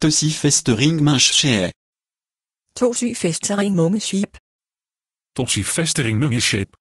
To si festering festering sheep. festering